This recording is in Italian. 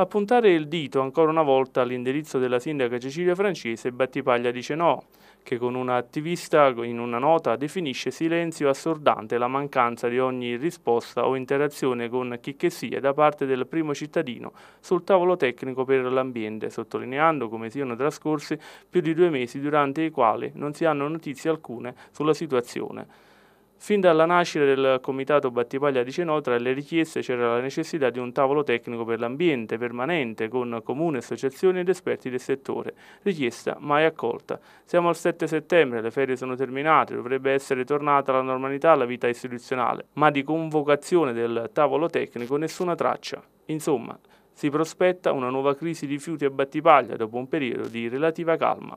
A puntare il dito ancora una volta all'indirizzo della sindaca Cecilia Francese, Battipaglia dice no, che con un attivista in una nota definisce silenzio assordante la mancanza di ogni risposta o interazione con chi che sia da parte del primo cittadino sul tavolo tecnico per l'ambiente, sottolineando come siano trascorsi più di due mesi durante i quali non si hanno notizie alcune sulla situazione. Fin dalla nascita del Comitato Battipaglia di Cenò, tra le richieste c'era la necessità di un tavolo tecnico per l'ambiente permanente con comune, associazioni ed esperti del settore, richiesta mai accolta. Siamo al 7 settembre, le ferie sono terminate, dovrebbe essere tornata alla normalità la vita istituzionale, ma di convocazione del tavolo tecnico nessuna traccia. Insomma, si prospetta una nuova crisi di rifiuti a Battipaglia dopo un periodo di relativa calma.